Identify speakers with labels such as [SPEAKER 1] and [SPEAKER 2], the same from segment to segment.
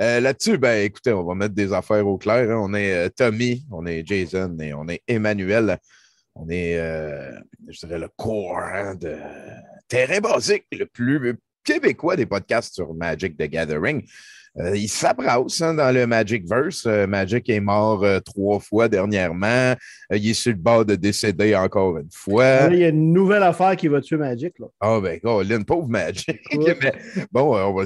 [SPEAKER 1] Euh, là-dessus, ben, écoutez, on va mettre des affaires au clair. Hein. On est euh, Tommy, on est Jason et on est Emmanuel. On est, euh, je dirais, le courant de terrain basique le plus québécois des podcasts sur Magic the Gathering. Euh, il s'abrasse hein, dans le Magic Verse. Euh, Magic est mort euh, trois fois dernièrement. il est sur le bord de décéder encore une fois. il
[SPEAKER 2] y a une nouvelle affaire qui va tuer Magic. Là.
[SPEAKER 1] Ah, ben, pauvre Magic. bon, on va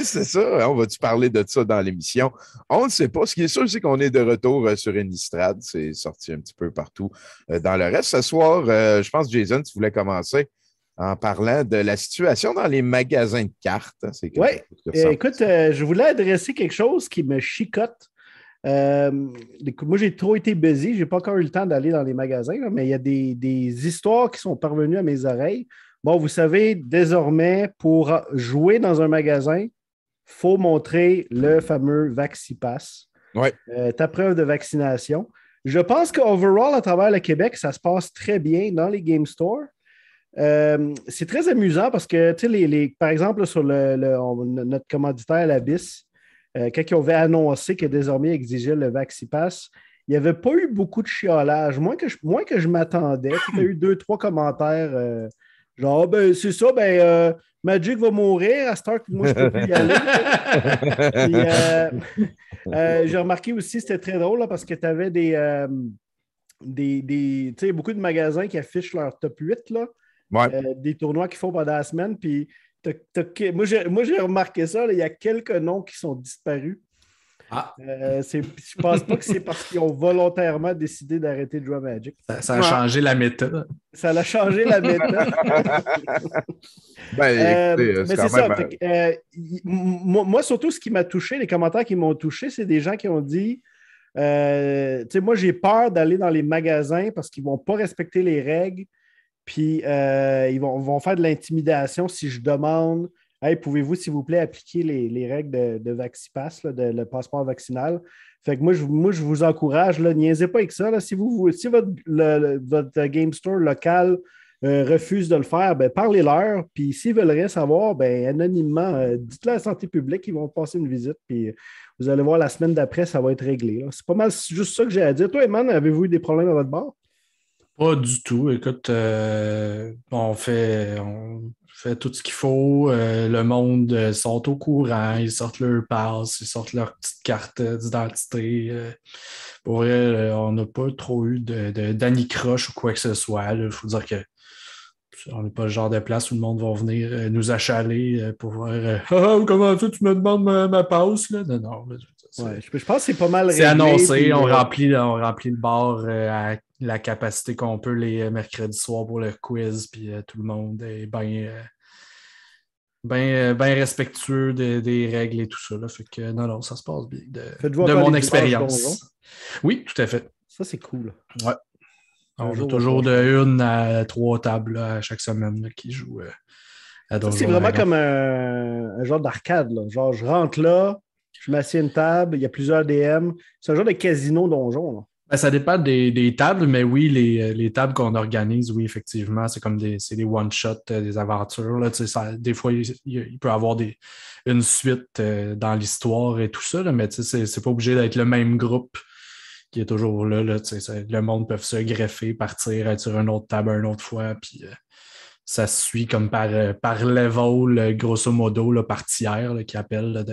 [SPEAKER 1] c'est ça. Hein, on va-tu parler de ça dans l'émission? On ne sait pas. Ce qui est sûr, c'est qu'on est de retour sur Innistrad. C'est sorti un petit peu partout dans le reste. Ce soir, je pense, Jason, tu voulais commencer en parlant de la situation dans les magasins de cartes. Oui, euh,
[SPEAKER 2] écoute, euh, je voulais adresser quelque chose qui me chicote. Euh, moi, j'ai trop été busy, je n'ai pas encore eu le temps d'aller dans les magasins, mais il y a des, histoires qui sont parvenues à mes oreilles. Bon, vous savez, désormais, pour jouer dans un magasin, il faut montrer le fameux VaxiPass, ouais. ta preuve de vaccination. Je pense qu'overall, à travers le Québec, ça se passe très bien dans les game stores. Euh, c'est très amusant parce que, tu par exemple, sur le, notre commanditaire, l'Abyss, euh, quand ils avaient annoncé que désormais exigeait le Vaxipass, il n'y avait pas eu beaucoup de chiolage. Moins que je, m'attendais, il y a eu deux, trois commentaires. Euh, genre, ah, ben, c'est ça, ben, euh, Magic va mourir, à Stark, moi, je peux plus y aller. J'ai remarqué aussi, c'était très drôle parce que tu avais des, des, des beaucoup de magasins qui affichent leur top 8. Là. Euh, des tournois qu'ils font pendant la semaine. Puis moi, j'ai, remarqué ça, il y a quelques noms qui sont disparus. Ah. Euh, c'est, je pense pas que c'est parce qu'ils ont volontairement décidé d'arrêter Draw Magic. Ça, a changé
[SPEAKER 3] la méthode.
[SPEAKER 2] Ça a changé la méthode.
[SPEAKER 3] ben, euh, écoutez, euh, mais c'est ça.
[SPEAKER 2] moi, surtout, ce qui m'a touché, les commentaires qui m'ont touché, c'est des gens qui ont dit Tu moi, j'ai peur d'aller dans les magasins parce qu'ils vont pas respecter les règles. Puis euh, ils vont, faire de l'intimidation si je demande Hey, pouvez-vous, s'il vous plaît, appliquer les, règles de, de VaxiPass, de, le passeport vaccinal? Fait que moi, je, je vous encourage, là, niaisez pas avec ça. si, vous, si votre, votre game store local euh, refuse de le faire, ben, parlez-leur. Puis s'ils veulent rien savoir, ben, anonymement, euh, dites-le à la santé publique, ils vont passer une visite. Puis vous allez voir, la semaine d'après, ça va être réglé. C'est pas mal juste ça que j'ai à dire. Toi, Eman, avez-vous eu des problèmes à votre bord?
[SPEAKER 3] Pas du tout. Écoute, euh, on, fait, on fait tout ce qu'il faut. Euh, le monde euh, sort au courant. Ils sortent leur passe, ils sortent leur petite carte d'identité. pour vrai, on n'a pas trop eu d'anicroche de, ou quoi que ce soit. Il faut dire que on n'est pas le genre de place où le monde va venir nous achaler pour voir ah, ah, comment ça, tu me demandes ma, passe? Non, non. je pense que c'est pas mal. C'est annoncé. On, remplit, on remplit le bar à la capacité qu'on peut les mercredis soirs pour le quiz, puis euh, tout le monde est bien euh, euh, respectueux des, règles et tout ça. Fait que non, non, ça se passe bien de, de mon expérience. Oui, tout à fait. Ça, c'est cool. Ouais. On joue toujours de une à trois tables à chaque semaine qui joue à C'est vraiment comme
[SPEAKER 2] un, genre d'arcade. Genre, je rentre là, je m'assieds une table, il y a plusieurs DM. C'est un genre de casino donjon.
[SPEAKER 3] Ben, ça dépend des, des, tables, mais oui, les, euh, les tables qu'on organise, oui, effectivement, c'est comme des, des one-shots, euh, des aventures. Là, des fois, il, peut y avoir des, une suite euh, dans l'histoire et tout ça, là, mais c'est pas obligé d'être le même groupe qui est toujours là. là le monde peut se greffer, partir, être sur une autre table une autre fois, puis ça se suit comme par, par level, grosso modo, là, par tiers qui appelle.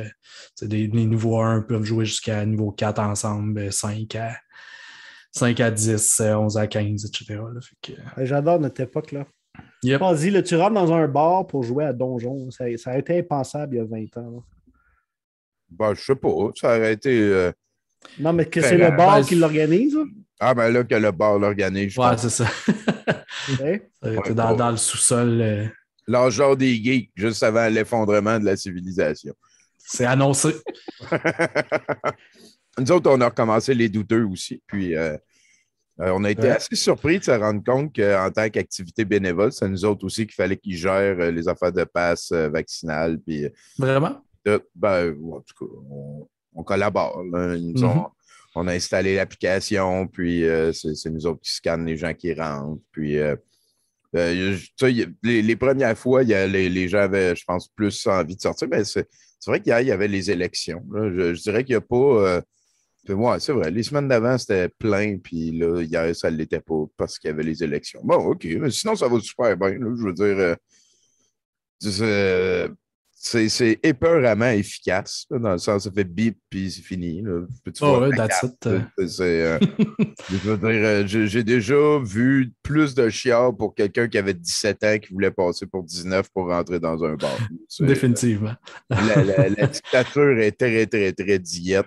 [SPEAKER 3] de, des, niveaux 1 peuvent jouer jusqu'à niveau 4 ensemble, 5 à 5 à 10, 11 euh, à 15, etc. Euh.
[SPEAKER 2] J'adore notre époque. là. Vas-y, tu rentres dans un bar pour jouer à Donjon. Ça, a été impensable il y a 20 ans. Je
[SPEAKER 1] Ben, je sais pas. Ça aurait été. Euh,
[SPEAKER 2] non, mais que c'est le bar ben, qui l'organise?
[SPEAKER 1] Ah, ben là, que le bar l'organise. Ouais, c'est ça. dans, le sous-sol. Euh... des geeks, juste avant l'effondrement de la civilisation. C'est annoncé. nous autres, on a recommencé les douteux aussi. Puis euh, euh, on a été assez surpris de se rendre compte qu'en tant qu'activité bénévole, c'est nous autres aussi qu'il fallait qu'ils gèrent euh, les affaires de passe vaccinale. Puis, Vraiment? Ben, en tout cas, on, collabore. Mm-hmm. on a installé l'application, puis c'est nous autres qui scannent les gens qui rentrent. Puis, les, premières fois, y a, les, gens avaient, je pense, plus envie de sortir. Mais c'est vrai qu'il y avait les élections. Je, je, dirais qu'il n'y a pas ouais, c'est vrai. Les semaines d'avant, c'était plein, puis là, hier, ça ne l'était pas parce qu'il y avait les élections. Bon, OK, mais sinon, ça va super bien. je veux dire, euh, c'est, c'est, efficace, dans le sens, ça fait bip, puis c'est fini. Oh, that's euh. C'est, euh, je veux dire, j'ai, déjà vu plus de chiards pour quelqu'un qui avait 17 ans qui voulait passer pour 19 pour rentrer dans un bar. Définitivement. La, dictature est très, très, très diète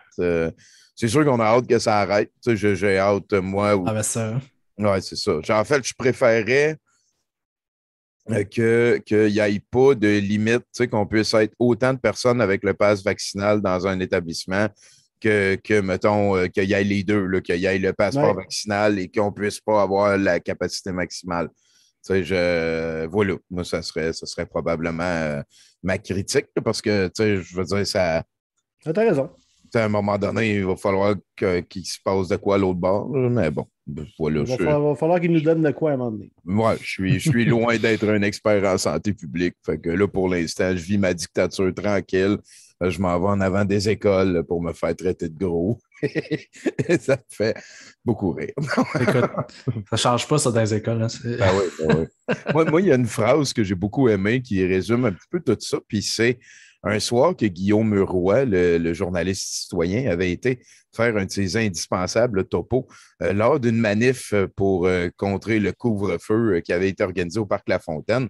[SPEAKER 1] c'est sûr qu'on a hâte que ça arrête. j'ai hâte, moi. Ou... Ah, ben ça. Hein. Ouais, c'est ça. En fait, je préférerais qu'il euh, que n'y ait pas de limite, tu qu'on puisse être autant de personnes avec le pass vaccinal dans un établissement que, mettons, euh, qu'il y ait les deux, qu'il y ait le passeport vaccinal et qu'on ne puisse pas avoir la capacité maximale. je, voilà, moi, ça serait, ça serait probablement euh, ma critique, parce que, je veux dire, ça... T'as raison à un moment donné, il va falloir qu'il se passe de quoi à l'autre bord. Mais bon, ben, voilà. Il va,
[SPEAKER 2] falloir, qu'il nous donne de quoi à un moment donné.
[SPEAKER 1] Moi, je suis, je suis loin d'être un expert en santé publique. Fait que là, pour l'instant, je vis ma dictature tranquille. Euh, je m'en vais en avant des écoles pour me faire traiter de gros. ça fait beaucoup rire. Écoute, ça change pas
[SPEAKER 3] ça dans les écoles. Hein, ah
[SPEAKER 1] oui, ah moi, il y a une phrase que j'ai beaucoup aimée qui résume un petit peu tout ça, puis c'est un soir que Guillaume Muroy, le, journaliste citoyen, avait été faire un de ses indispensables topo euh, lors d'une manif euh, pour euh, contrer le couvre-feu qui avait été organisé au Parc La Fontaine.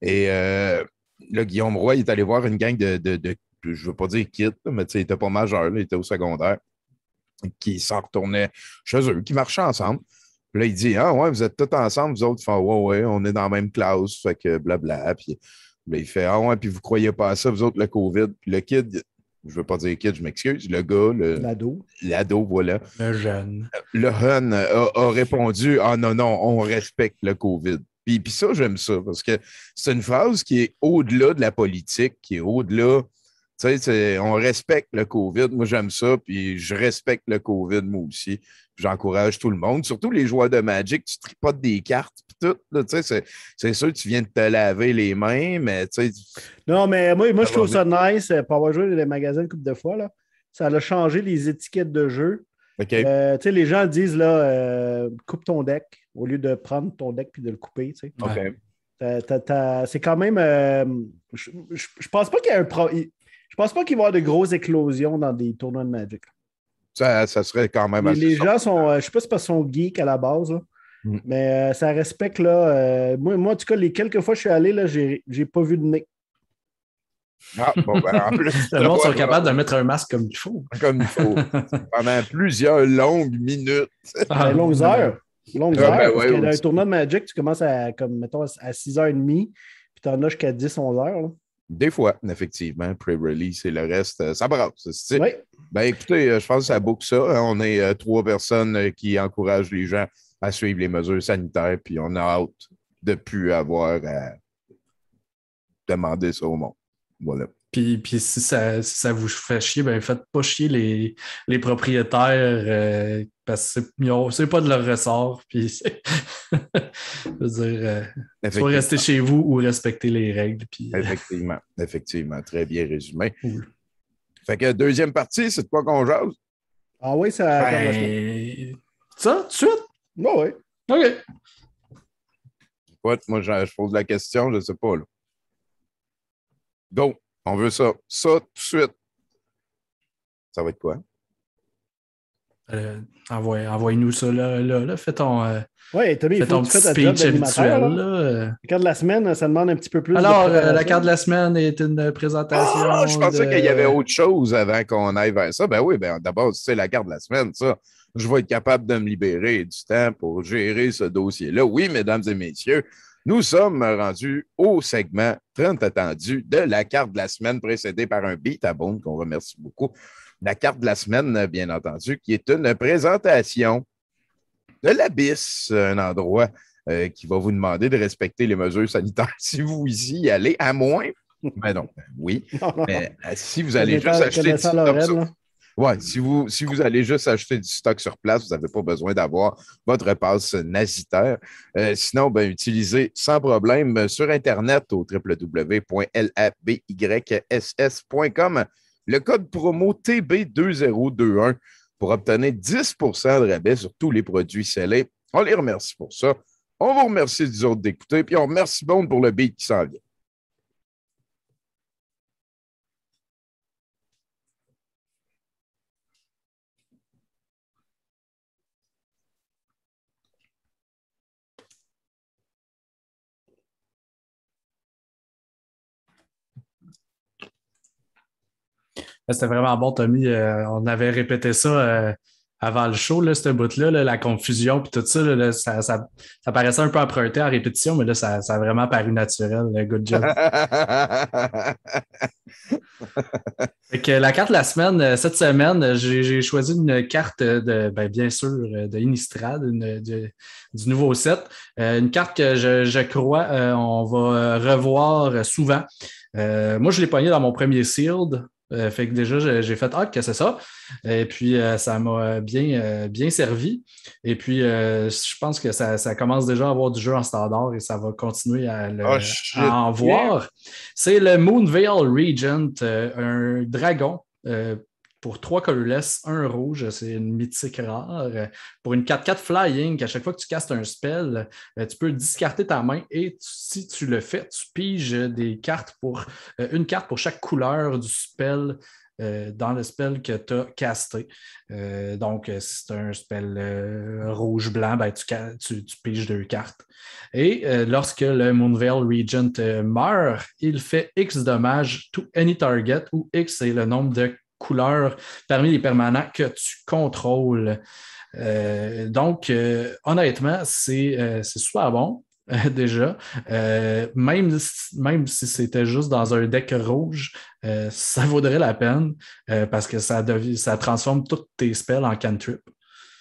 [SPEAKER 1] Et là, Guillaume Roy est allé voir une gang de, je ne veux pas dire kit, mais il n'était pas majeur, il était au secondaire, qui s'en retournait, chez eux, qui marchaient ensemble. Puis Là, il dit Ah, ouais, vous êtes tous ensemble, vous autres on est dans la même classe, fait que blabla. Puis ben, il fait Ah ouais, puis vous croyez pas à ça, vous autres, le COVID. Puis le kid, je veux pas dire kid, je m'excuse, le gars, le. L'ado. L'ado, voilà.
[SPEAKER 3] Le jeune.
[SPEAKER 1] Le jeune a, répondu Ah non, non, on respecte le COVID. Puis, puis ça, j'aime ça, parce que c'est une phrase qui est au-delà de la politique, qui est au-delà. Tu sais, on respecte le COVID. Moi, j'aime ça. Puis je respecte le COVID, moi aussi. J'encourage tout le monde, surtout les joueurs de Magic. Tu tripotes des cartes tout. C'est sûr que tu viens de te laver les mains, mais tu sais.
[SPEAKER 2] Non, mais moi, je trouve ça nice euh, pour avoir joué dans les magasins une couple de fois. Là. Ça a changé les étiquettes de jeu. Euh, les gens disent là, euh, coupe ton deck au lieu de prendre ton deck puis de le couper. c'est quand même. je, pense pas qu'il y Je pense pas qu'il va y avoir de grosses éclosions dans des tournois de Magic.
[SPEAKER 1] Ça, serait quand même Les,
[SPEAKER 2] gens sont. je sais pas si c'est parce qu'ils sont geeks à la base. Mm. Mais euh, ça respecte, là. Euh, moi, moi, en tout cas, les quelques fois que je suis allé, là, j'ai pas vu de nez.
[SPEAKER 1] Ah, bon, ben, en plus. Le monde de mettre un masque comme il faut. Comme il faut. Pendant plusieurs longues minutes. Ah, ben, longues ah, heures. Longues ah, ben, heures. dans un
[SPEAKER 2] tournoi de Magic, tu commences à, comme, mettons, à 6h30, puis tu en as jusqu'à 10, 11 h
[SPEAKER 1] Des fois, effectivement, pre-release et le reste, euh, ça brasse. Oui. Ben écoutez, je pense que ça boucle ça. Hein. On est trois personnes qui encouragent les gens à suivre les mesures sanitaires, puis on a hâte de ne plus avoir à demander ça au monde. Voilà. Puis, si, ça, ça, vous fait chier, ben faites pas chier
[SPEAKER 3] les, propriétaires euh, parce que c'est pas de leur ressort. Puis,
[SPEAKER 1] euh, faut rester chez vous ou respecter les règles. Puis... Euh, effectivement, effectivement. Très bien résumé. Fait que deuxième partie, c'est quoi qu'on jase?
[SPEAKER 2] Ah oui, ça. Ben, ça, tout de suite? Bah oui. OK.
[SPEAKER 1] moi, je, pose la question, je ne sais pas. Donc, on veut ça. Ça, tout de suite. Ça va être quoi?
[SPEAKER 3] Euh, Envoyez-nous ça là, là, Fais ton, euh, ouais, ton
[SPEAKER 2] petit speech habituel. La carte de la semaine, ça demande un petit peu plus. Alors, euh, la carte de la
[SPEAKER 3] semaine est une présentation. Ah, je pensais qu'il y avait autre
[SPEAKER 1] chose avant qu'on aille vers ça. Ben oui, ben, d'abord, c'est la carte de la semaine, ça, je vais être capable de me libérer du temps pour gérer ce dossier-là. Oui, mesdames et messieurs, nous sommes rendus au segment 30 attendu de la carte de la semaine précédée par un beat à Bond qu'on remercie beaucoup. La carte de la semaine, bien entendu, qui est une présentation de l'Abysse, un endroit euh, qui va vous demander de respecter les mesures sanitaires si vous y allez, à moins. Ben non, ben oui. Euh, si vous allez juste acheter des oui, si vous, si vous allez juste acheter du stock sur place, vous n'avez pas besoin d'avoir votre passe nazitaire. Euh, sinon, ben, utilisez sans problème sur Internet au www.labyss.com le code promo TB2021 pour obtenir 10 de rabais sur tous les produits scellés. On les remercie pour ça. On vous remercie du autres d'écouter, puis on remercie Bond pour le beat qui s'en vient. C'était vraiment bon, Tommy. Euh, on avait répété
[SPEAKER 3] ça euh, avant le show, là, ce bout-là, la confusion puis tout ça, ça, paraissait un peu emprunté en répétition, mais là, ça, a vraiment paru naturel. Good job. que la carte de la semaine, euh, cette semaine, j'ai choisi une carte de, ben, bien sûr, de Innistrad, du nouveau set. une carte que je, crois on va revoir souvent. moi, je l'ai poignée dans mon premier Sealed. Euh, fait que déjà, j'ai fait Ah, que c'est ça. Et puis, euh, ça m'a bien, euh, bien servi. Et puis, je pense que ça, commence déjà à avoir du jeu en standard et ça va continuer à, ah, en voir. C'est le Moonvale Regent, un dragon pour trois colorless, un rouge, c'est une mythique rare. Pour une 4-4 flying, à chaque fois que tu castes un spell, euh, tu peux discarter ta main et si tu le fais, tu piges des cartes pour euh, une carte pour chaque couleur du spell. Euh, dans le spell que tu as casté. donc, si c'est un spell rouge-blanc, ben, tu, piges deux cartes. Et lorsque le Moonvale Regent meurt, il fait X dommages to any target, où X est le nombre de couleurs parmi les permanents que tu contrôles. Euh, donc, euh, honnêtement, euh, c'est super bon. déjà, même, même si c'était juste dans un deck rouge, ça vaudrait la peine parce que ça, ça transforme toutes tes spells en cantrip.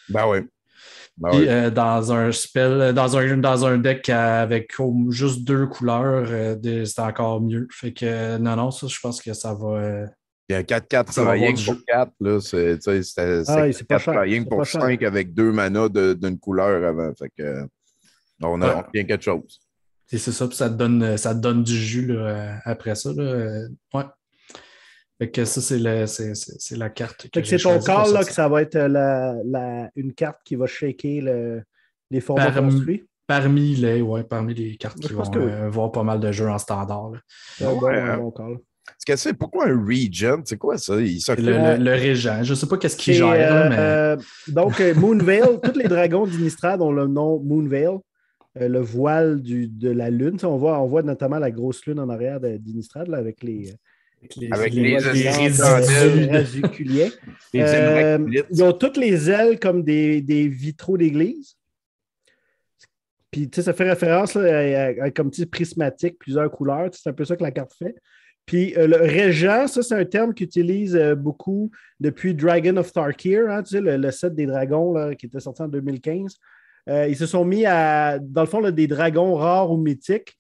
[SPEAKER 3] Ben oui. Ben oui. dans un spell, dans un, dans un deck avec juste deux couleurs, c'est encore mieux. Fait que non, non, ça, je pense que ça va,
[SPEAKER 1] il y a 4-4 que pour 4. Là, c'est, c'était, ah, c'est 4 pour 5 avec deux manas d'une couleur avant. Fait que, on, a, bien on quelque chose.
[SPEAKER 3] c'est ça, puis ça te donne, ça te donne du jus après ça. Ouais. Fait que ça, c'est, le, la carte. Que c'est ton call là, que
[SPEAKER 2] ça va être euh, la, la, une carte qui va shaker le, les formats parmi, construits.
[SPEAKER 3] Parmi les, ouais, parmi les cartes ben, qui vont euh, voir pas mal de jeux en standard. Là. Ah, ben, ouais, ouais, euh,
[SPEAKER 1] call pourquoi un regent? C'est quoi ça? le, régent. Je ne sais pas qu'est-ce qu'il gère. Euh,
[SPEAKER 2] euh, donc, euh, Moonvale, tous les dragons d'Inistrad ont le nom Moonvale », le voile de la lune. On voit, on voit notamment la grosse lune en arrière d'Inistrad avec les. Avec les, ils ont toutes les ailes comme des, vitraux d'église. Puis, ça fait référence à, un petit prismatique, plusieurs couleurs. C'est un peu ça que la carte fait. Puis euh, le régent, ça, c'est un terme qu'utilise utilisent euh, beaucoup depuis Dragon of Tarkir, hein, tu sais, le, set des dragons qui était sorti en 2015. Euh, ils se sont mis à, dans le fond, des dragons rares ou mythiques.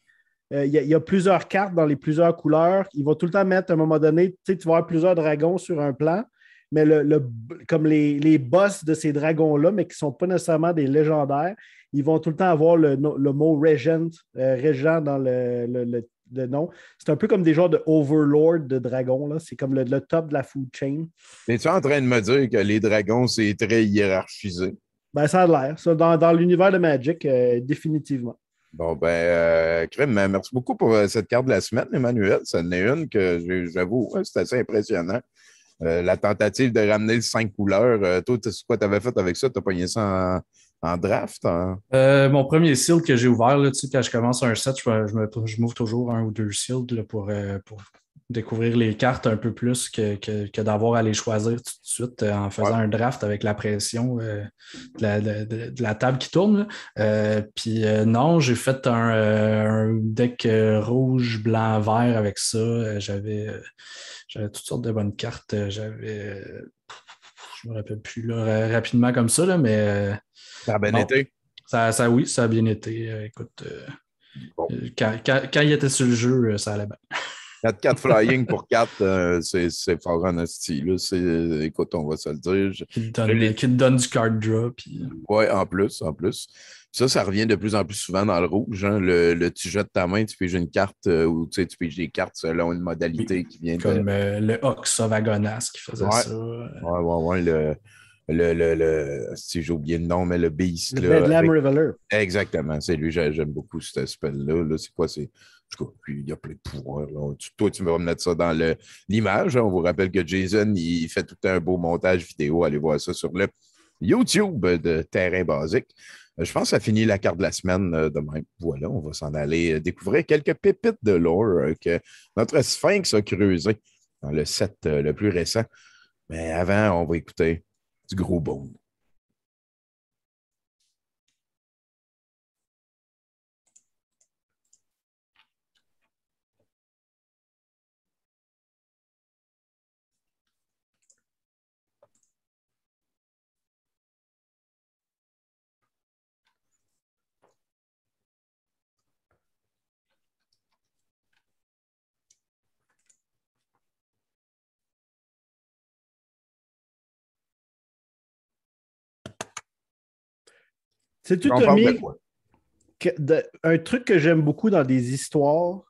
[SPEAKER 2] Il y, a plusieurs cartes dans les plusieurs couleurs. Ils vont tout le temps mettre, à un moment donné, tu sais, tu vas avoir plusieurs dragons sur un plan, mais le, comme les, les, boss de ces dragons-là, mais qui ne sont pas nécessairement des légendaires, ils vont tout le temps avoir le, mot Regent, Régent dans le, de nom. C'est un peu comme des genres de overlord de dragons. C'est comme le, top de la food chain.
[SPEAKER 1] Es-tu en train de me dire que les dragons, c'est très hiérarchisé?
[SPEAKER 2] Ben, ça a l'air. dans, l'univers de Magic, euh,
[SPEAKER 1] définitivement. Bon, ben, euh, ben, merci beaucoup pour euh, cette carte de la semaine, Emmanuel. Ça est une que j'avoue, c'est assez impressionnant. Euh, la tentative de ramener les cinq couleurs. toi, ce quoi tu avais fait avec ça? Tu as pogné ça en en draft?
[SPEAKER 3] Euh, mon premier seal que j'ai ouvert, là, tu quand je commence un set, je, m'ouvre toujours un ou deux seals euh, pour, découvrir les cartes un peu plus que, d'avoir à les choisir tout de suite euh, en faisant un draft avec la pression de la, table qui tourne. Puis non, j'ai fait un, deck rouge, blanc, vert avec ça. J'avais toutes sortes de bonnes cartes. J'avais je me rappelle plus rapidement comme ça, là, mais ça a bien été. Ça, ça, oui, ça a bien été. Euh, écoute, euh, euh, quand, quand, il était sur le jeu, ça allait bien.
[SPEAKER 1] 4-4 flying pour 4, c'est fort en style. Écoute, on va se le dire. Qui te
[SPEAKER 3] donne, du card draw. Puis...
[SPEAKER 1] Oui, en plus, en plus. Ça, ça revient de plus en plus souvent dans le rouge. Hein. le, tu jettes ta main, tu piges une carte ou tu, sais, tu piges des cartes selon une modalité qui vient Comme de...
[SPEAKER 3] Comme le Oxa Vagonas qui faisait ça. Oui,
[SPEAKER 1] oui, oui le, le, le si j'ai oublié le nom, mais le Beast. Le Bedlam Exactement, c'est lui, j'aime beaucoup cet aspect-là. c'est quoi, c'est. il y a plein de pouvoirs. Toi, tu vas me mettre ça dans l'image. Hein, on vous rappelle que Jason, il fait tout un beau montage vidéo. Allez voir ça sur le YouTube de Terrain Basique. Euh, je pense que ça finit la carte de la semaine euh, demain Voilà, on va s'en aller euh, découvrir quelques pépites de lore que notre Sphinx a creusé dans le set le plus récent. Mais avant, on va écouter du gros bone.
[SPEAKER 2] C'est tout Tommy, un truc que j'aime beaucoup dans des histoires,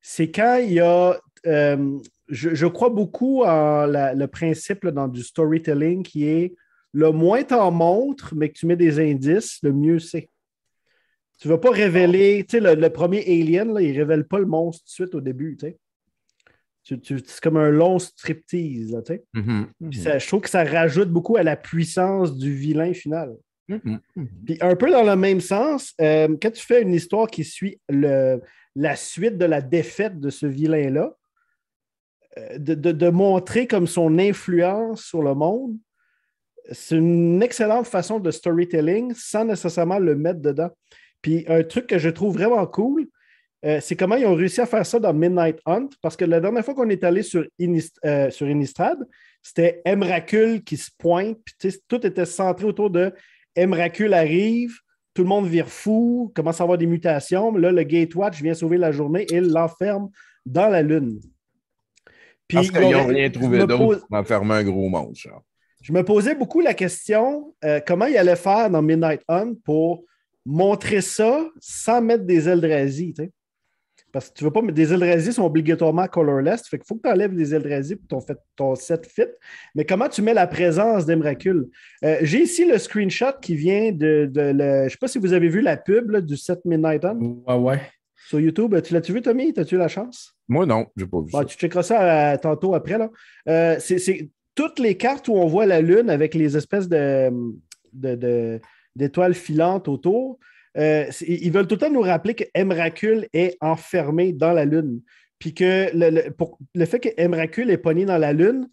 [SPEAKER 2] c'est quand il y a. Euh, je, crois beaucoup en le principe dans du storytelling qui est le moins t'en montres, mais que tu mets des indices, le mieux c'est. Tu ne vas pas révéler. Ah. Tu sais, le, premier Alien, il ne révèle pas le monstre tout de suite au début. c'est comme un long striptease. Mm-hmm. je trouve que ça rajoute beaucoup à la puissance du vilain final. Puis un peu dans le même sens, euh, quand tu fais une histoire qui suit le, la suite de la défaite de ce vilain-là, euh, de, montrer comme son influence sur le monde, c'est une excellente façon de storytelling sans nécessairement le mettre dedans. Puis un truc que je trouve vraiment cool, euh, c'est comment ils ont réussi à faire ça dans Midnight Hunt, parce que la dernière fois qu'on est allé sur, sur Innistrad, c'était Emrakul qui se pointe, puis tout était centré autour de Emrakul arrive, tout le monde vire fou, commence à avoir des mutations. Là, le Gatewatch vient sauver la journée et l'enferme dans la Lune.
[SPEAKER 1] Puis, Parce qu'ils n'ont rien trouvé d'autre pour enfermer un gros monstre.
[SPEAKER 2] Je me posais beaucoup la question euh, comment il allait faire dans Midnight Hunt pour montrer ça sans mettre des Eldrazi. Parce que tu veux pas, mais des ailes sont obligatoirement colorless. Fait qu'il faut que tu enlèves les ailes rasées pour ton, fait, ton set fit. Mais comment tu mets la présence des euh, J'ai ici le screenshot qui vient de, de le, Je sais pas si vous avez vu la pub du set Midnight On. Ouais, ouais. Sur YouTube. Tu l'as-tu vu, Tommy? T'as-tu eu la chance?
[SPEAKER 1] Moi, non, j'ai pas vu ça.
[SPEAKER 2] Tu checkeras ça euh, tantôt après. Là. Euh, c'est toutes les cartes où on voit la Lune avec les espèces de d'étoiles filantes autour. Euh, ils veulent tout le temps nous rappeler que est enfermé dans la Lune. Puis que le, pour, le fait que Emrakul est pogné dans la Lune,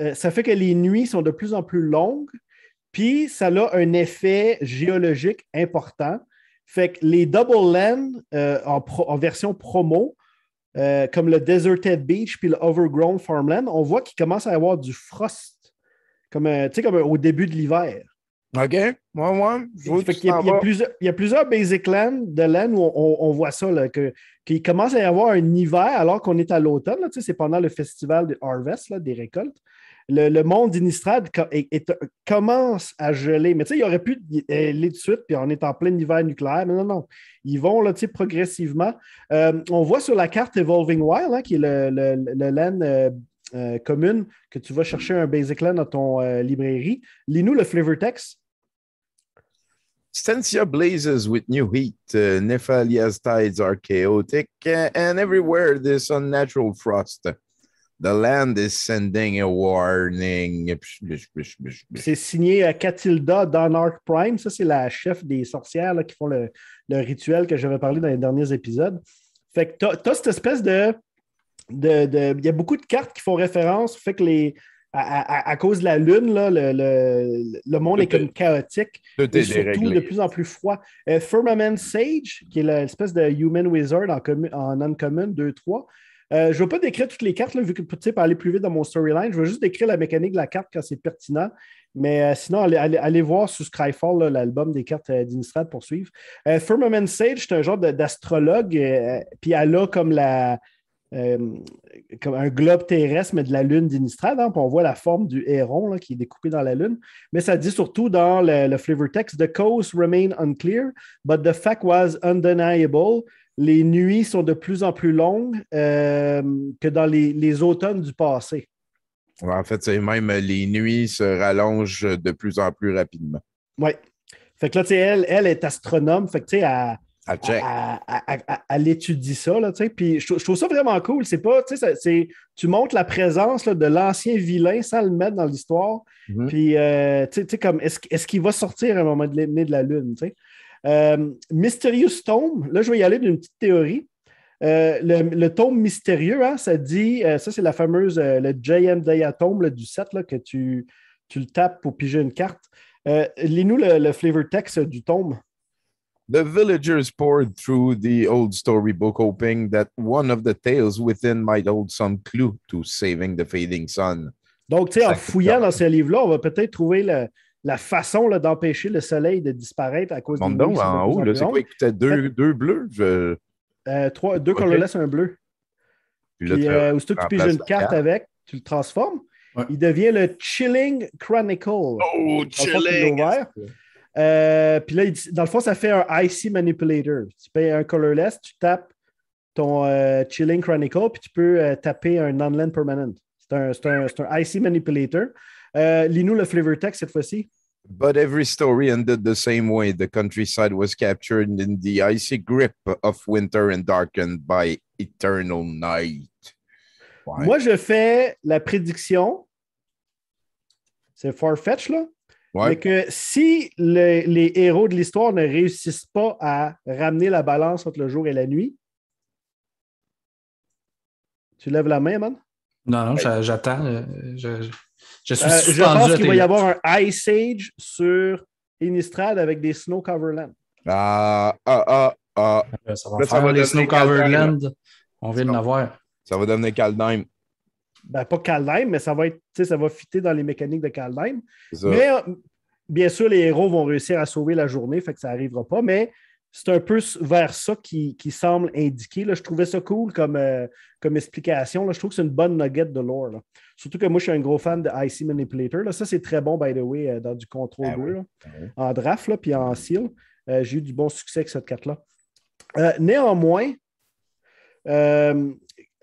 [SPEAKER 2] euh, ça fait que les nuits sont de plus en plus longues, puis ça a un effet géologique important. Fait que les Double Land euh, en, version promo, comme le Deserted Beach puis le Overgrown Farmland, on voit qu'il commence à y avoir du frost, comme, comme au début de l'hiver. OK? Moi, moi, il y, a plusieurs, basic lands de laine où on, voit ça, que, qu'il commence à y avoir un hiver alors qu'on est à l'automne. c'est pendant le festival de Harvest, là, des récoltes. Le, monde d'Inistrad commence à geler. Mais tu sais, il aurait pu aller de suite, puis on est en plein hiver nucléaire. Mais non, non. Ils vont là, progressivement. Euh, on voit sur la carte Evolving Wild, hein, qui est le, le, le euh, euh, commune que tu vas chercher un basic land dans ton euh, librairie. Lis-nous le flavor text.
[SPEAKER 1] Stencia blazes with new heat. Uh, Nefalia's tides are chaotic, uh, and everywhere there's unnatural frost. The land is sending a warning. C'est
[SPEAKER 2] signé à euh, Catilda dans Prime. Ça, c'est la chef des sorcières là, qui font le, le rituel que j'avais parlé dans les derniers épisodes. Fait que t'as, as cette espèce de il y a beaucoup de cartes qui font référence, fait que les, à, cause de la Lune, le, monde est comme chaotique. surtout de plus en plus froid. Euh, Firmament Sage, qui est l'espèce de Human Wizard en, en Uncommon 2-3. Euh, je ne vais pas décrire toutes les cartes, vu que pour aller plus vite dans mon storyline, je vais juste décrire la mécanique de la carte quand c'est pertinent. Mais euh, sinon, allez, allez, voir sur Skyfall l'album des cartes d'Inistrad pour suivre. Firmament Sage, c'est un genre d'astrologue, puis elle a comme la, euh, comme un globe terrestre, mais de la Lune d'Inistrad. Hein, on voit la forme du héron qui est découpé dans la Lune. Mais ça dit surtout dans le, flavor text The coast remain unclear, but the fact was undeniable. Les nuits sont de plus en plus longues euh, que dans les, automnes du passé.
[SPEAKER 1] en fait, c'est même les nuits se rallongent de plus en plus rapidement.
[SPEAKER 2] Oui. Fait que là, tu elle, elle est astronome. Fait que, à l'étudier ça, Puis je, trouve ça vraiment cool. C'est pas, c'est tu montres la présence de l'ancien vilain sans le mettre dans l'histoire. Mm-hmm. Puis, euh, tu sais, comme, est-ce, qu'il va sortir à un moment donné de la Lune, sais euh, Mysterious Tome, là, je vais y aller d'une petite théorie. Euh, le, tome mystérieux, hein, ça dit, ça, c'est la fameuse, le JM à là, du set, là, que tu, tu le tapes pour piger une carte. lis-nous le, le flavor text du tome.
[SPEAKER 1] The villagers poured through the old storybook, hoping that one of the tales within might hold some clue to saving the fading sun.
[SPEAKER 2] Donc, tu sais, en fouillant dans ce livre-là, on va peut-être trouver la, façon d'empêcher le soleil de disparaître à cause de donc, en haut, c'est quoi?
[SPEAKER 1] Écoutez, deux, fait, deux bleus? Je...
[SPEAKER 2] Euh, trois, deux okay. un bleu.
[SPEAKER 1] Puis, Puis tu euh, piges une carte
[SPEAKER 2] avec, tu le transformes. Il devient le Chilling Chronicle. Oh, Chilling! Euh, puis là, dans le fond, ça fait un IC Manipulator. Tu payes un colorless, tu tapes ton euh, Chilling Chronicle, puis tu peux euh, taper un non-land permanent. C'est un, un, un, IC Manipulator. Lis-nous le flavor text cette fois-ci.
[SPEAKER 1] But every story ended the same way. The countryside was captured in the icy grip of winter and darkened by eternal night. Moi, je fais la prédiction. C'est Farfetch,
[SPEAKER 2] là? Mais que si les héros de l'histoire ne réussissent pas à ramener la balance entre le jour et la nuit, tu lèves la main, man?
[SPEAKER 3] Non, non, j'attends. Euh, je, je, suis euh, pense qu'il va y
[SPEAKER 2] avoir un Ice Age sur Innistrad avec des Snow Coverland.
[SPEAKER 1] Ah, ah, ah, ah, Ça va Snow Coverland. On vient de l'avoir. Ça va devenir Kaldheim.
[SPEAKER 2] Ben, pas Kaldheim, mais ça va être, ça va fitter dans les mécaniques de Kaldheim. Mais euh, bien sûr, les héros vont réussir à sauver la journée, fait que ça n'arrivera pas, mais c'est un peu vers ça qui, semble indiquer. Là, je trouvais ça cool comme, euh, comme explication. je trouve que c'est une bonne nugget de lore. Surtout que moi, je suis un gros fan de IC Manipulator. ça, c'est très bon, by the way, euh, dans du contrôle ah ah en draft, là, puis en seal. J'ai eu du bon succès avec cette carte-là. néanmoins,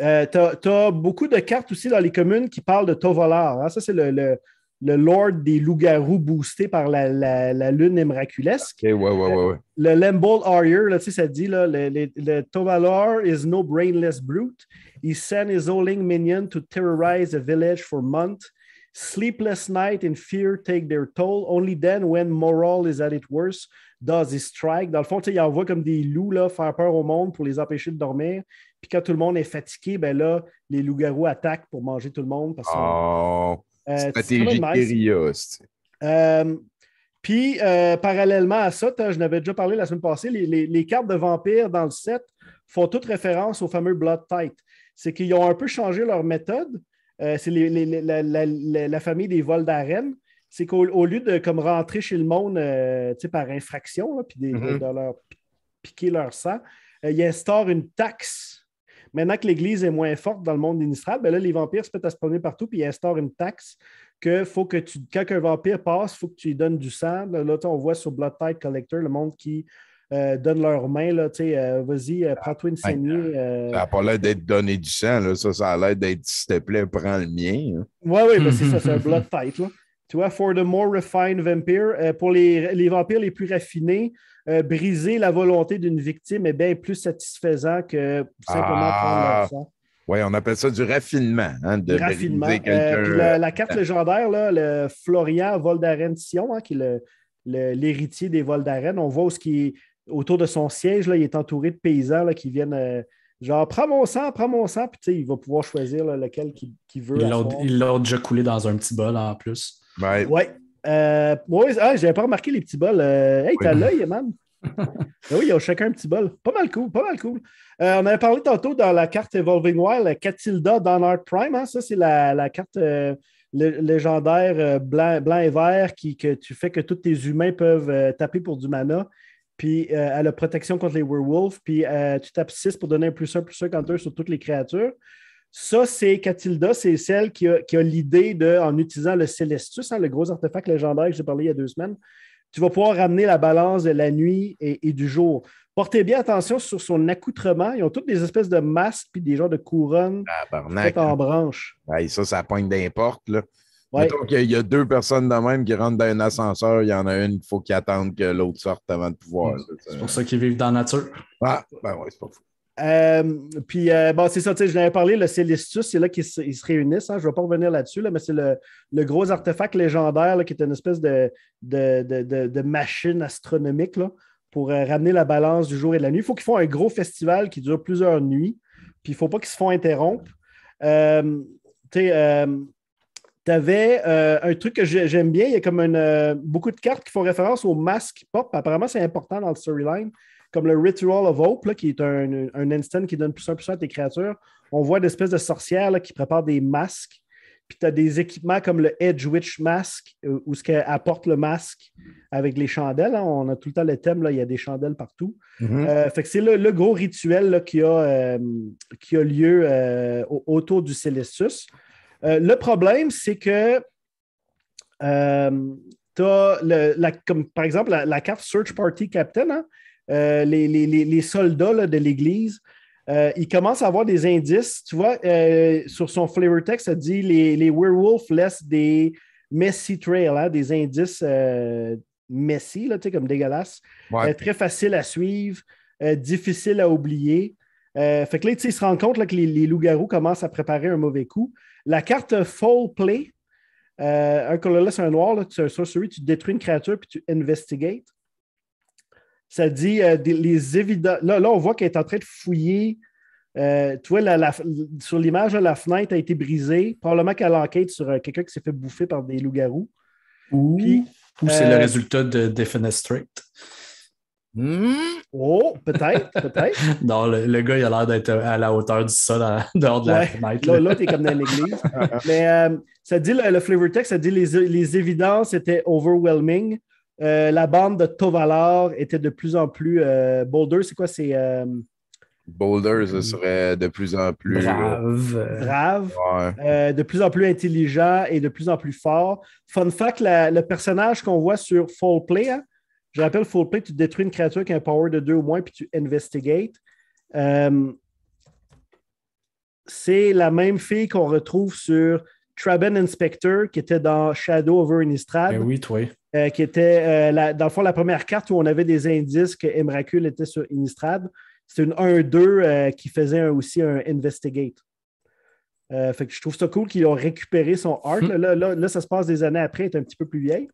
[SPEAKER 2] euh, tu as, beaucoup de cartes aussi dans les communes qui parlent de Tovalar. Hein. Ça, c'est le, Lord des loups-garous boosté par la, lune émiraculesque.
[SPEAKER 1] ouais, ouais, ouais, euh,
[SPEAKER 2] le Lembold Harrier, tu ça dit là, le, le, Tovalar is no brainless brute. He sent his only minion to terrorize a village for months. Sleepless night and fear take their toll. Only then, when morale is at its worst, does he strike. Dans le fond, il envoie comme des loups là, faire peur au monde pour les empêcher de dormir. Puis quand tout le monde est fatigué, ben là, les loups-garous attaquent pour manger tout le monde. Parce
[SPEAKER 1] oh, euh, stratégie
[SPEAKER 2] euh, Puis, euh, parallèlement à ça, je n'avais déjà parlé la semaine passée, les, cartes de vampires dans le set font toute référence au fameux Blood tight. C'est qu'ils ont un peu changé leur méthode. c'est la, famille des vols d'arène. C'est qu'au lieu de comme, rentrer chez le monde par infraction, puis mm-hmm. de, leur piquer leur sang, ils instaurent une taxe Maintenant que l'Église est moins forte dans le monde ministral, ben là, les vampires se mettent à se promener partout puis ils instaurent une taxe que faut que tu, quand un vampire passe, il faut que tu lui donnes du sang. Ben là, on voit sur Blood Tide Collector le monde qui euh, donne leurs mains, là, tu euh, vas-y, euh, prends-toi une saignée. Ça n'a
[SPEAKER 1] pas l'air d'être donné du sang, là, ça, ça a l'air d'être, s'il te plaît, prends le mien. Oui, hein.
[SPEAKER 2] oui, ouais, ben c'est ça, c'est un blood tight. Tu vois, for the more refined vampire, euh, pour les, vampires les plus raffinés, euh, briser la volonté d'une victime est bien plus satisfaisant que simplement ah! prendre prendre sang.
[SPEAKER 1] Oui, on appelle ça du raffinement. Hein, raffinement. Euh, la,
[SPEAKER 2] carte légendaire, là, le Florian Voldaren Sion, hein, qui est l'héritier des Voldaren, on voit ce qui autour de son siège, là, il est entouré de paysans qui viennent genre prends mon sang, prends mon sang, puis il va pouvoir choisir lequel qu'il veut. Il
[SPEAKER 3] l'a déjà coulé dans un petit bol en plus. Oui, Ouais.
[SPEAKER 2] Euh, ah, j'avais pas remarqué les petits bols. Euh, hey, t'as l'oeil l'œil, man. Ben oui, y a chacun un petit bol. Pas mal cool, pas mal cool. Euh, on avait parlé tantôt dans la carte Evolving Wild, Catilda dans Prime. Hein. ça, c'est la, carte légendaire blanc, blanc, et vert qui que tu fais que tous tes humains peuvent taper pour du mana. Puis elle a protection contre les werewolves. Puis tu tapes 6 pour donner un plus 1 plus 1 sur toutes les créatures. Ça, c'est Catilda, c'est celle qui a, l'idée de, en utilisant le Celestus, hein, le gros artefact légendaire que j'ai parlé il y a deux semaines, tu vas pouvoir ramener la balance de la nuit et, du jour. Portez bien attention sur son accoutrement. Ils ont toutes des espèces de masques puis des genres de couronnes
[SPEAKER 1] en branche. ça, ça pointe d'importe. Ouais. Il y a deux personnes de même qui rentrent dans un ascenseur, il y en a une il faut qu'ils attendent que l'autre sorte avant de pouvoir. C'est pour ça qu'ils vivent dans la nature. Ah, ben ouais, c'est pas fou.
[SPEAKER 2] Euh, puis, euh, c'est ça, tu sais,
[SPEAKER 1] je l'avais parlé, le Célestus,
[SPEAKER 2] c'est là qu'ils se, réunissent. Hein. je ne vais pas revenir là-dessus, mais c'est le, gros artefact légendaire qui est une espèce de, machine astronomique pour euh, ramener la balance du jour et de la nuit. Il faut qu'ils font un gros festival qui dure plusieurs nuits, puis il ne faut pas qu'ils se font interrompre. tu sais, avais un truc que j'aime bien. Il y a comme beaucoup de cartes qui font référence au masque pop. Apparemment, c'est important dans le storyline comme le Ritual of Hope, qui est un, un, instant qui donne plus 1 plus à tes créatures, on voit des espèces de sorcières qui préparent des masques. Puis tu as des équipements comme le Edge Witch Mask, euh, ou ce qu'apporte apporte le masque avec les chandelles. Hein. On a tout le temps le thème, il y a des chandelles partout. Mm-hmm. Euh, fait que c'est le, gros rituel qui, a, euh, qui a lieu autour du Celestus. le problème, c'est que tu as, comme, par exemple, la, la carte Search Party Captain, hein, euh, les, soldats de l'Église, euh, il commence à avoir des indices. Tu vois, euh, sur son flavor text, ça dit les, les werewolves laissent des messy trails, hein, des indices messy, là, comme dégueulasse très facile à suivre, difficile à oublier. fait que là, il se rend compte que les, loups-garous commencent à préparer un mauvais coup. La carte Fall Play, un colorless, un noir, là, tu, un sorcery, tu détruis une créature puis tu investigates. Ça dit euh, les évidences. Là, on voit qu'elle est en train de fouiller. Euh, tu vois, sur l'image, la fenêtre a été brisée. Probablement qu'elle enquête sur euh, quelqu'un qui s'est fait bouffer par des loups-garous. Ou, c'est le résultat
[SPEAKER 3] de Defenestrate. Mmh.
[SPEAKER 2] Oh, peut-être, peut-être.
[SPEAKER 3] non, le, gars, il a l'air d'être à la hauteur du sol dehors de la fenêtre. Là,
[SPEAKER 2] là t'es comme dans l'église. Mais ça dit, le, le, flavor text, ça dit les, les évidences étaient overwhelming. Euh, la bande de Tovalor était de plus en plus. Euh, c'est quoi? C'est. Euh...
[SPEAKER 1] Boulder, serait de plus en plus. Euh,
[SPEAKER 2] Brave. Euh, de plus en plus intelligent et de plus en plus fort. Fun fact, le personnage qu'on voit sur Fall Play, hein, je rappelle Fall Play, tu détruis une créature qui a un power de 2 ou moins, puis tu investigates. c'est la même fille qu'on retrouve sur Traben Inspector, qui était dans Shadow over Innistrad. Ben oui, toi. Euh, qui était, euh, dans le fond, la première carte où on avait des indices que Emrakul était sur Innistrad. C'était une 1-2 euh, qui faisait aussi un Investigate. je trouve ça cool qu'ils ont récupéré son art. Hmm. Là, ça se passe des années après, c'est est un petit peu plus vieille.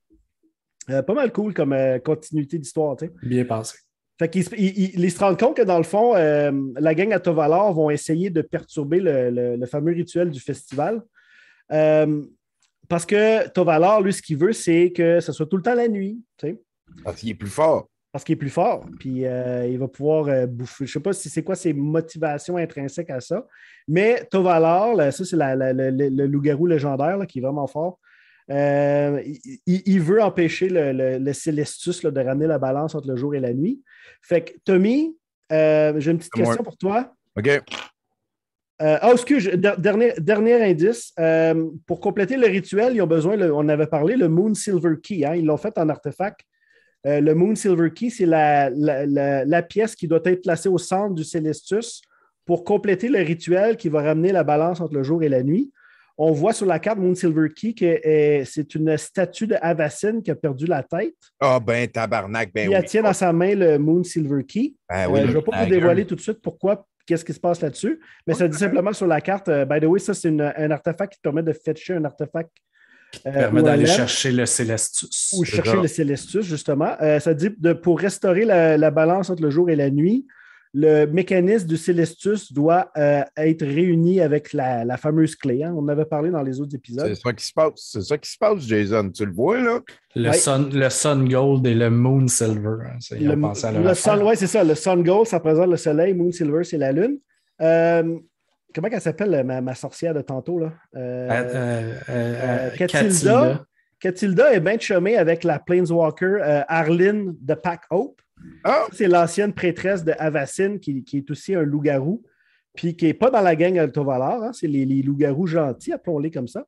[SPEAKER 2] pas mal cool comme continuité d'histoire. Bien pensé. Fait ils, se rendent compte que dans le fond, la gang à Tovalor vont essayer de perturber le, fameux rituel du festival. Parce que Tovalor, lui, ce qu'il veut, c'est que ce soit tout le temps la nuit. Parce qu'il est plus fort. Parce qu'il est plus fort. Puis euh, il va pouvoir euh, bouffer. Je ne sais pas si c'est quoi ses motivations intrinsèques à ça. Mais Tovalor, ça, c'est le loup-garou légendaire qui est vraiment fort. Euh, il, veut empêcher le, le, de ramener la balance entre le jour et la nuit. Fait que, Tommy, j'ai une petite question pour toi. OK. Euh, ah, excuse, dernier, dernier indice. Euh, pour compléter le rituel, ils ont besoin, on avait parlé, le Moon Silver Key. Hein. ils l'ont fait en artefact. Euh, le Moon Silver Key, c'est la, pièce qui doit être placée au centre du Célestus pour compléter le rituel qui va ramener la balance entre le jour et la nuit. On voit sur la carte Moon Silver Key que c'est une statue de Avacyn qui a perdu la tête.
[SPEAKER 1] Ah ben tabarnak, ben Il Elle tient dans
[SPEAKER 2] sa main le Moon Silver Key. Ben je ne vais pas vous dévoiler tout de suite pourquoi qu'est-ce qui se passe là-dessus. Mais ça dit simplement sur la carte, euh, by the way, ça, c'est un artefact qui permet de fetcher un artefact qui euh, permet d'aller chercher
[SPEAKER 3] le Célestus. Ou chercher le
[SPEAKER 2] Célestus, justement. Euh, ça dit de, pour restaurer la, balance entre le jour et la nuit, le mécanisme du Celestus doit euh, être réuni avec la,
[SPEAKER 1] fameuse clé. Hein. On en avait parlé dans les autres épisodes. C'est ça qui se passe. C'est ça qui se passe, Jason. Tu le vois, là? Le,
[SPEAKER 3] sun, le sun Gold et le Moon Silver. Hein, le, sun,
[SPEAKER 2] c'est ça. Le Sun Gold, ça représente le soleil. Moon Silver, c'est la lune. Euh, comment elle s'appelle, ma, sorcière de tantôt, là? Euh, euh Catilda. est bien de avec la Planeswalker Arlene de Pack Hope. Ah! C'est l'ancienne prêtresse de Avacine, qui, qui, est aussi un loup-garou, puis qui n'est pas dans la gang Altovalar. Hein, c'est les, les loups-garous gentils, appelons-les comme ça.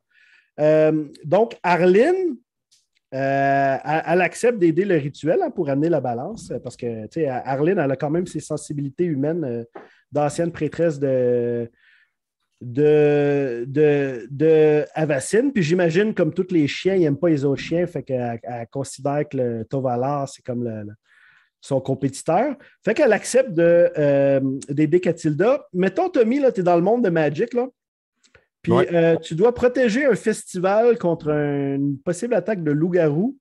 [SPEAKER 2] Euh, donc, Arline, euh, elle, accepte d'aider le rituel hein, pour amener la balance, parce que, tu Arline, elle a quand même ses sensibilités humaines euh, d'ancienne prêtresse de, de, Avacine. Puis j'imagine, comme tous les chiens, ils n'aiment pas les autres chiens, fait qu'elle considère que le Tovalar, c'est comme le son compétiteur. Fait qu'elle accepte de, euh, d'aider Catilda. Mettons, Tommy, tu es dans le monde de Magic. Là. Puis euh, tu dois protéger un festival contre une possible attaque de loup-garou.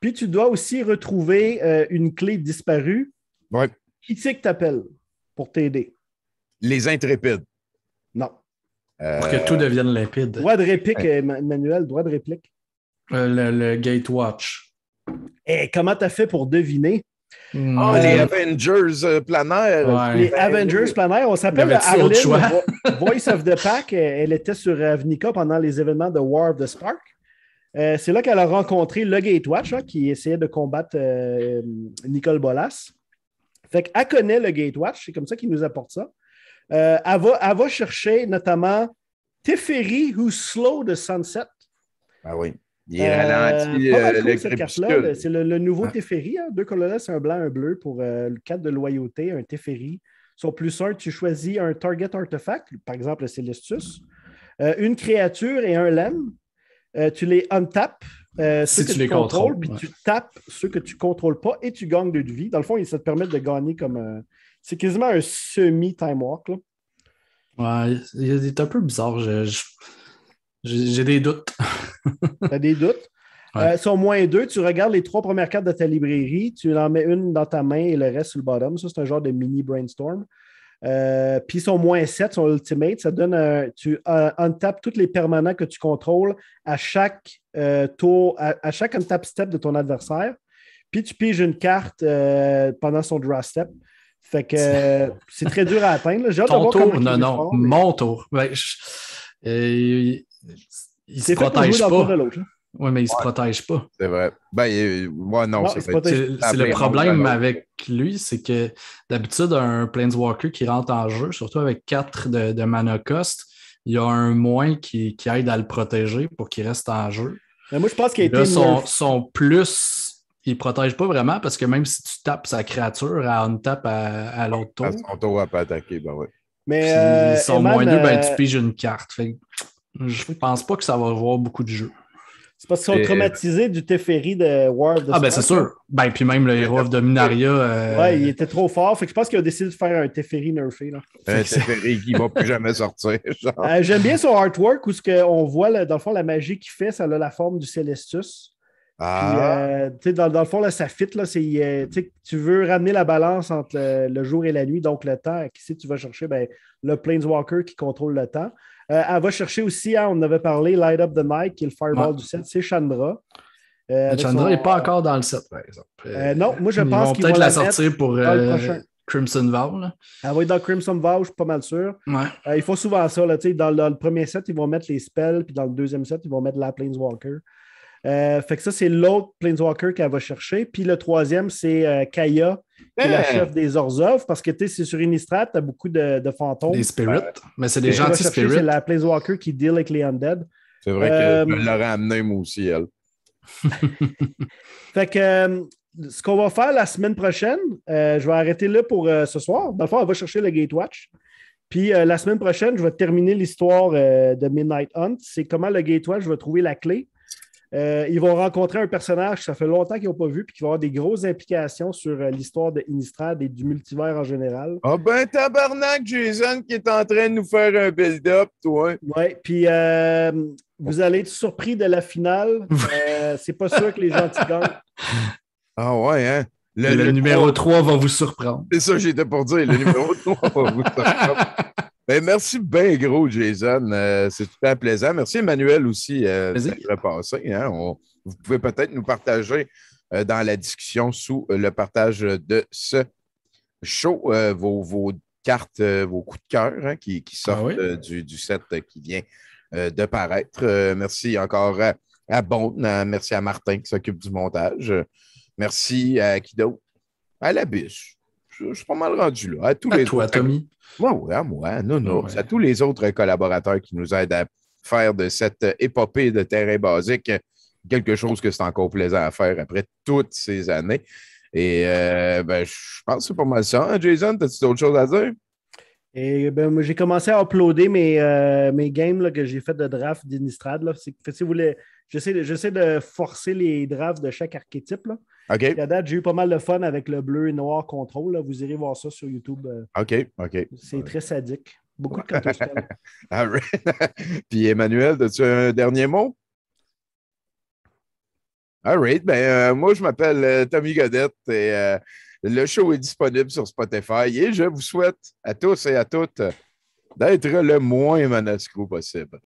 [SPEAKER 2] Puis tu dois aussi retrouver euh, une clé disparue. Qui c'est que t'appelles pour t'aider?
[SPEAKER 1] Les intrépides. Non. Pour que tout devienne limpide. Droit de réplique, Manuel,
[SPEAKER 2] Emmanuel, droit de réplique.
[SPEAKER 1] le, Gatewatch.
[SPEAKER 2] Et eh, comment t'as fait pour deviner? Ah, hmm. les
[SPEAKER 1] Avengers euh, planaires. Les Avengers planaires,
[SPEAKER 2] on s'appelle Harlem. Voice of the Pack, euh, elle était sur euh, Avnica pendant les événements de War of the Spark. c'est là qu'elle a rencontré le Gatewatch hein, qui essayait de combattre Nicole Bolas. Fait qu'elle connaît le Gatewatch, c'est comme ça qu'il nous apporte ça. elle, va, chercher notamment Teferi Who Slow the Sunset.
[SPEAKER 1] Ah oui. Euh, euh,
[SPEAKER 2] c'est le, nouveau ah. Teferi. Hein. Deux colonels, c'est un blanc, un bleu pour euh, le cadre de loyauté, un Teferi. Sur plus 1, tu choisis un target artefact, par exemple le Celestus, une créature et un lemme. tu les untapes. si tu, les contrôles, puis tu tapes ceux que tu contrôles pas et tu gagnes de vie. Dans le fond, ça te permet de gagner comme. c'est quasiment un semi-time walk.
[SPEAKER 3] Ouais, c'est un peu bizarre. J'ai des doutes. tu des doutes. Euh, sont moins deux,
[SPEAKER 2] tu regardes les trois premières cartes de ta librairie, tu en mets une dans ta main et le reste sur le bottom. Ça, c'est un genre de mini brainstorm. Euh, puis sont moins 7, sont ultimate. Ça donne un, tu untapes euh, toutes les permanents que tu contrôles à chaque tour, à, chaque untap step de ton adversaire. Puis tu piges une carte pendant son draw step. Fait que c'est très dur à atteindre. Ton tour, non, non,
[SPEAKER 3] mon tour. Ben, il se protège pas. Hein. Oui, mais il se protège pas. C'est vrai.
[SPEAKER 1] Ben, non, c'est le problème
[SPEAKER 3] avec lui, c'est que d'habitude, un Planeswalker qui rentre en jeu, surtout avec 4 de, de il y a un moins qui, aide à le protéger pour qu'il reste en jeu. Mais moi, je pense qu'il a été. Son, plus, il ne protège pas vraiment parce que même si tu tapes sa créature à on tape à, à l'autre tour. À son
[SPEAKER 1] tour, elle attaquer, ben oui. Mais. sont euh, moins deux, ben tu euh, piges
[SPEAKER 3] une carte. Je pense pas que ça va avoir beaucoup de jeux. C'est parce qu'ils sont euh,
[SPEAKER 2] traumatisés du Teferi de World of Ah, ben c'est sûr.
[SPEAKER 3] Ben, puis même le Hero of Dominaria. Oui, euh, il
[SPEAKER 2] était trop fort. Fait que je pense qu'il a décidé de faire un Teferi nerfé. Là. Un
[SPEAKER 1] Teferi qui va plus jamais sortir. Euh, j'aime
[SPEAKER 3] bien son
[SPEAKER 2] artwork où ce on voit, dans le fond, la magie qu'il fait, ça a la forme du Celestus. Ah. Puis, dans, dans, le fond, ça fit. Là, tu veux ramener la balance entre le, jour et la nuit, donc le temps. Qui si tu vas chercher ben, le Planeswalker qui contrôle le temps. Euh, elle va chercher aussi, hein, on avait parlé, Light Up the Night, qui est le fireball du set, c'est Chandra. Euh, Chandra n'est pas encore dans le set, par exemple. Euh, non, moi je pense qu'ils vont peut-être la sortir pour
[SPEAKER 3] Crimson Vow.
[SPEAKER 2] Elle va être dans Crimson Vow, je suis pas mal sûr. il faut souvent ça. dans, dans, le premier set, ils vont mettre les spells, puis dans le deuxième set, ils vont mettre la Planeswalker. Euh, fait que ça, c'est l'autre Planeswalker qu'elle va chercher. Puis le troisième, c'est euh, Kaya, qui est la chef des Orzov, parce que tu c'est sur Innistrad, tu as beaucoup de, fantômes. Des spirits, mais c'est des gentils spirits. C'est la Planeswalker qui deal avec les Undead. C'est vrai que je euh,
[SPEAKER 1] l'aurais amené moi aussi, elle.
[SPEAKER 2] fait que ce qu'on va faire la semaine prochaine, je vais arrêter là pour ce soir. Dans on va chercher le Gatewatch. Puis la semaine prochaine, je vais terminer l'histoire de Midnight Hunt. C'est comment le Gatewatch va trouver la clé euh, ils vont rencontrer un personnage que ça fait longtemps qu'ils n'ont pas vu, puis qui va avoir des grosses implications sur euh, l'histoire de Inistrad et du multivers en général. Ah
[SPEAKER 1] ben, tabarnak, Jason qui est en train de nous faire un build-up, toi. Oui,
[SPEAKER 2] puis euh, vous allez être surpris de la finale. c'est pas sûr que les gens t'y
[SPEAKER 1] gagnent. Ah ouais, hein? Le, numéro 3... va vous surprendre. C'est ça, j'étais pour dire. Le numéro 3 va vous surprendre. Ben, merci bien gros, Jason. Euh, c'est super plaisant. Merci, Emmanuel, aussi, euh, d'être passé. Hein. vous pouvez peut-être nous partager euh, dans la discussion sous le partage de ce show vos, cartes, vos coups de cœur hein, qui, ah sortent du, set qui vient de paraître. merci encore à, à Bon. merci à Martin qui s'occupe du montage. Merci à euh, Kido, À la biche. Je, suis pas mal rendu là. À tous les toi, Tommy. Moi, à moi, non, non. À tous les autres collaborateurs qui nous aident à faire de cette épopée de terrain basique quelque chose que c'est encore plaisant à faire après toutes ces années. Et euh, ben, je pense que c'est pas mal ça. Hein, Jason, as-tu autre chose à dire?
[SPEAKER 2] Et ben, j'ai commencé à uploader mes, euh, mes games là, que j'ai fait de draft d'Inistrad. Si j'essaie, j'essaie de forcer les drafts de chaque archétype. Là. date, j'ai eu pas mal de fun avec le bleu et noir contrôle. Vous irez voir ça sur YouTube. Euh.
[SPEAKER 1] OK, OK. C'est très
[SPEAKER 2] sadique. Beaucoup de
[SPEAKER 1] ah, Puis Emmanuel, as-tu un dernier mot? All right. Ben, euh, moi, je m'appelle Tommy Godette et. Le show est disponible sur Spotify et je vous souhaite à tous et à toutes d'être le moins manasco possible.